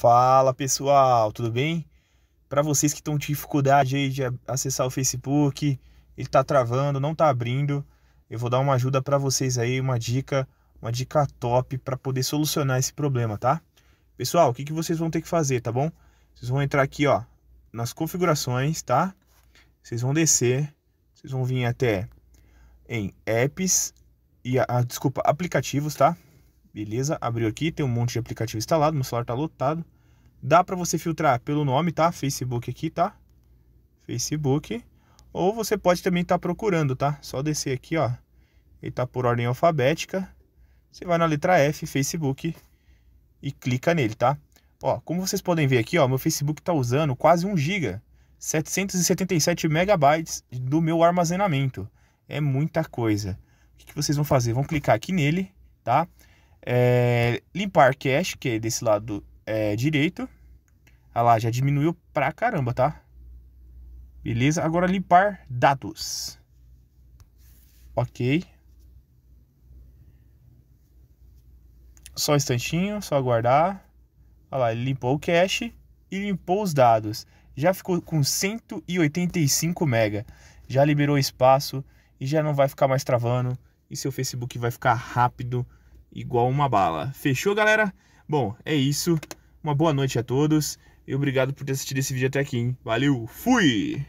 Fala pessoal, tudo bem? Para vocês que estão com dificuldade aí de acessar o Facebook, ele tá travando, não tá abrindo, eu vou dar uma ajuda para vocês aí, uma dica, uma dica top para poder solucionar esse problema, tá? Pessoal, o que, que vocês vão ter que fazer, tá bom? Vocês vão entrar aqui, ó, nas configurações, tá? Vocês vão descer, vocês vão vir até em apps e a desculpa, aplicativos, tá? Beleza, abriu aqui, tem um monte de aplicativo instalado, meu celular tá lotado. Dá para você filtrar pelo nome, tá? Facebook aqui, tá? Facebook. Ou você pode também estar tá procurando, tá? Só descer aqui, ó. Ele tá por ordem alfabética. Você vai na letra F, Facebook, e clica nele, tá? Ó, como vocês podem ver aqui, ó, meu Facebook tá usando quase 1 GB, 777 megabytes do meu armazenamento. É muita coisa. O que, que vocês vão fazer? Vão clicar aqui nele, tá? É, limpar cache, que é desse lado é, direito. Olha lá, já diminuiu pra caramba, tá? Beleza, agora limpar dados. Ok. Só um instantinho, só aguardar. Olha lá, ele limpou o cache e limpou os dados. Já ficou com 185 mega. Já liberou espaço e já não vai ficar mais travando. E seu Facebook vai ficar rápido igual uma bala. Fechou, galera? Bom, é isso. Uma boa noite a todos e obrigado por ter assistido esse vídeo até aqui. Hein? Valeu, fui!